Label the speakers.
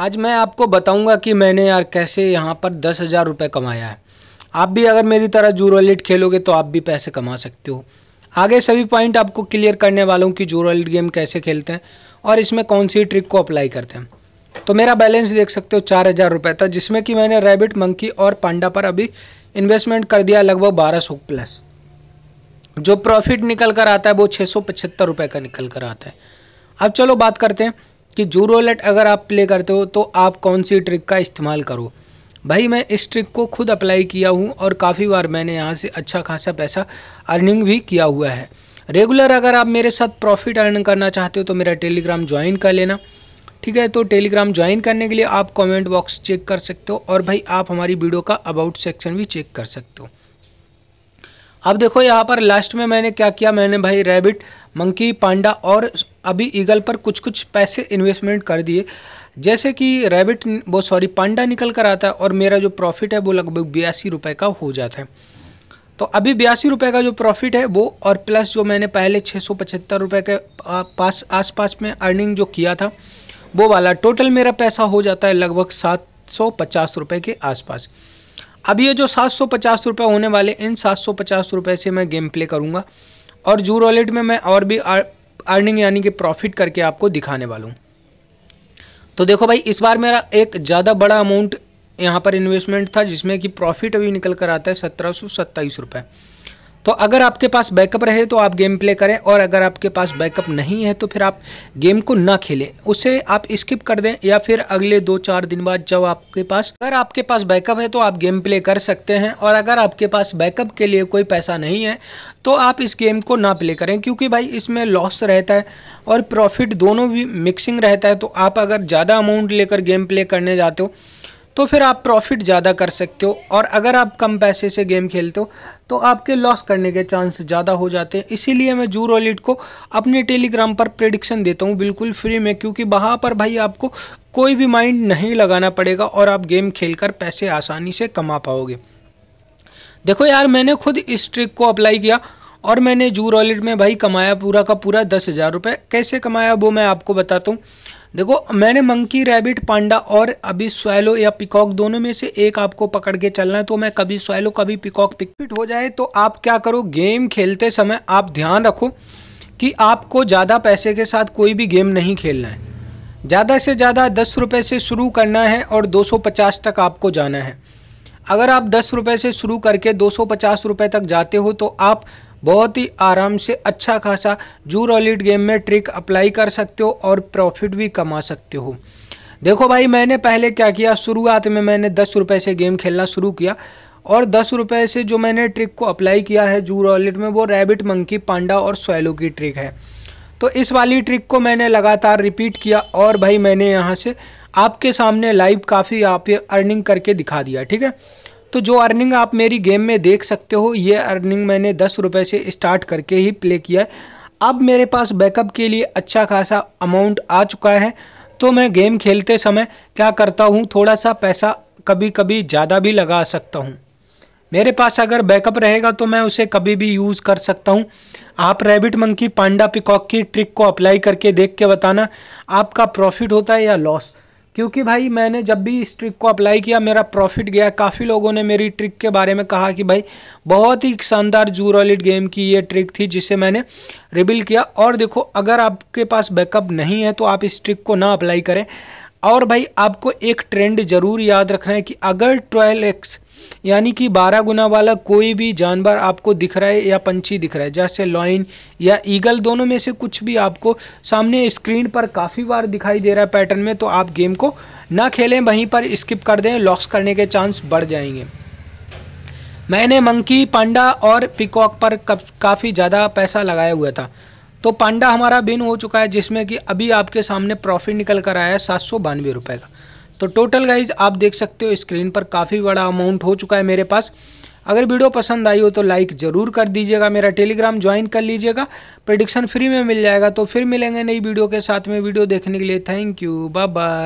Speaker 1: आज मैं आपको बताऊंगा कि मैंने यार कैसे यहाँ पर दस हज़ार रुपये कमाया है आप भी अगर मेरी तरह जूरो एलिट खेलोगे तो आप भी पैसे कमा सकते हो आगे सभी पॉइंट आपको क्लियर करने वाला हूँ कि जूरो एलिट गेम कैसे खेलते हैं और इसमें कौन सी ट्रिक को अप्लाई करते हैं तो मेरा बैलेंस देख सकते हो चार हज़ार रुपये था जिसमें कि मैंने रेबिट मंकी और पांडा पर अभी इन्वेस्टमेंट कर दिया लगभग बारह सौ प्लस जो प्रॉफिट निकल कर आता है वो छः सौ पचहत्तर रुपये का निकल कर आता है अब चलो बात करते हैं कि जूरो लेट अगर आप प्ले करते हो तो आप कौन सी ट्रिक का इस्तेमाल करो भाई मैं इस ट्रिक को खुद अप्लाई किया हूँ और काफ़ी बार मैंने यहाँ से अच्छा खासा पैसा अर्निंग भी किया हुआ है रेगुलर अगर आप मेरे साथ प्रॉफिट अर्न करना चाहते हो तो मेरा टेलीग्राम ज्वाइन कर लेना ठीक है तो टेलीग्राम ज्वाइन करने के लिए आप कमेंट बॉक्स चेक कर सकते हो और भाई आप हमारी वीडियो का अबाउट सेक्शन भी चेक कर सकते हो अब देखो यहाँ पर लास्ट में मैंने क्या किया मैंने भाई रैबिट मंकी पांडा और अभी ईगल पर कुछ कुछ पैसे इन्वेस्टमेंट कर दिए जैसे कि रैबिट वो सॉरी पांडा निकल कर आता है और मेरा जो प्रॉफिट है वो लगभग बयासी रुपये का हो जाता है तो अभी बयासी रुपये का जो प्रॉफिट है वो और प्लस जो मैंने पहले छः सौ पचहत्तर रुपये के पास आसपास में अर्निंग जो किया था वो वाला टोटल मेरा पैसा हो जाता है लगभग सात सौ पचास रुपये के आसपास अब ये जो सात सौ पचास रुपये होने वाले इन सात सौ पचास रुपये से मैं गेम प्ले करूँगा और जू रॉलेट में मैं और भी अर्निंग यानी कि प्रॉफिट करके आपको दिखाने वाला हूँ तो देखो भाई इस बार मेरा एक ज़्यादा बड़ा अमाउंट यहाँ पर इन्वेस्टमेंट था जिसमें कि प्रॉफिट अभी निकल कर आता है सत्रह सौ सत्ताईस रुपये तो अगर आपके पास बैकअप रहे तो आप गेम प्ले करें और अगर आपके पास बैकअप नहीं है तो फिर आप गेम को ना खेलें उसे आप स्किप कर दें या फिर अगले दो चार दिन बाद जब आपके पास अगर आपके पास बैकअप है तो आप गेम प्ले कर सकते हैं और अगर आपके पास बैकअप के लिए कोई पैसा नहीं है तो आप इस गेम को ना प्ले करें क्योंकि भाई इसमें लॉस रहता है और प्रॉफिट दोनों भी मिक्सिंग रहता है तो आप अगर ज़्यादा अमाउंट लेकर गेम प्ले करने जाते हो तो फिर आप प्रॉफिट ज़्यादा कर सकते हो और अगर आप कम पैसे से गेम खेलते हो तो आपके लॉस करने के चांस ज़्यादा हो जाते हैं इसीलिए मैं जू रॉलिट को अपने टेलीग्राम पर प्रडिक्शन देता हूँ बिल्कुल फ्री में क्योंकि वहाँ पर भाई आपको कोई भी माइंड नहीं लगाना पड़ेगा और आप गेम खेल पैसे आसानी से कमा पाओगे देखो यार मैंने खुद इस ट्रिक को अप्लाई किया और मैंने जू रॉलेट में भाई कमाया पूरा का पूरा दस हज़ार रुपये कैसे कमाया वो मैं आपको बताता हूँ देखो मैंने मंकी रैबिट पांडा और अभी स्वैलो या पिकॉक दोनों में से एक आपको पकड़ के चलना है तो मैं कभी स्वैलो कभी पिकॉक पिकपिट हो जाए तो आप क्या करो गेम खेलते समय आप ध्यान रखो कि आपको ज़्यादा पैसे के साथ कोई भी गेम नहीं खेलना है ज़्यादा से ज़्यादा दस रुपये से शुरू करना है और दो सौ पचास तक आपको जाना है अगर आप दस रुपये से शुरू करके दो सौ पचास रुपये तक जाते हो तो आप बहुत ही आराम से अच्छा खासा जू रॉलिट गेम में ट्रिक अप्लाई कर सकते हो और प्रॉफिट भी कमा सकते हो देखो भाई मैंने पहले क्या किया शुरुआत में मैंने दस रुपये से गेम खेलना शुरू किया और दस रुपये से जो मैंने ट्रिक को अप्लाई किया है जू रॉलेट में वो रैबिट मंकी पांडा और सोयलो की ट्रिक है तो इस वाली ट्रिक को मैंने लगातार रिपीट किया और भाई मैंने यहाँ से आपके सामने लाइव काफ़ी आप अर्निंग करके दिखा दिया ठीक है तो जो अर्निंग आप मेरी गेम में देख सकते हो ये अर्निंग मैंने दस रुपये से स्टार्ट करके ही प्ले किया है अब मेरे पास बैकअप के लिए अच्छा खासा अमाउंट आ चुका है तो मैं गेम खेलते समय क्या करता हूँ थोड़ा सा पैसा कभी कभी ज़्यादा भी लगा सकता हूँ मेरे पास अगर बैकअप रहेगा तो मैं उसे कभी भी यूज़ कर सकता हूँ आप रैबिट मंकी पांडा पिकॉक की ट्रिक को अप्लाई करके देख के बताना आपका प्रॉफिट होता है या लॉस क्योंकि भाई मैंने जब भी इस ट्रिक को अप्लाई किया मेरा प्रॉफिट गया काफ़ी लोगों ने मेरी ट्रिक के बारे में कहा कि भाई बहुत ही शानदार जूर रॉलिट गेम की ये ट्रिक थी जिसे मैंने रिबिल किया और देखो अगर आपके पास बैकअप नहीं है तो आप इस ट्रिक को ना अप्लाई करें और भाई आपको एक ट्रेंड ज़रूर याद रखना है कि अगर ट्वेल्व एक्स यानी कि बारह गुना वाला कोई भी जानवर आपको दिख रहा है या पंछी दिख रहा है जैसे लॉइन या ईगल दोनों में से कुछ भी आपको सामने स्क्रीन पर काफ़ी बार दिखाई दे रहा है पैटर्न में तो आप गेम को ना खेलें वहीं पर स्किप कर दें लॉक्स करने के चांस बढ़ जाएंगे मैंने मंकी पांडा और पिकॉक पर काफ़ी ज़्यादा पैसा लगाया हुआ था तो पांडा हमारा बिन हो चुका है जिसमें कि अभी आपके सामने प्रॉफिट निकल कर आया है सात सौ बानवे रुपये का तो टोटल गाइज आप देख सकते हो स्क्रीन पर काफ़ी बड़ा अमाउंट हो चुका है मेरे पास अगर वीडियो पसंद आई हो तो लाइक ज़रूर कर दीजिएगा मेरा टेलीग्राम ज्वाइन कर लीजिएगा प्रडिक्शन फ्री में मिल जाएगा तो फिर मिलेंगे नई वीडियो के साथ में वीडियो देखने के लिए थैंक यू बाय बाय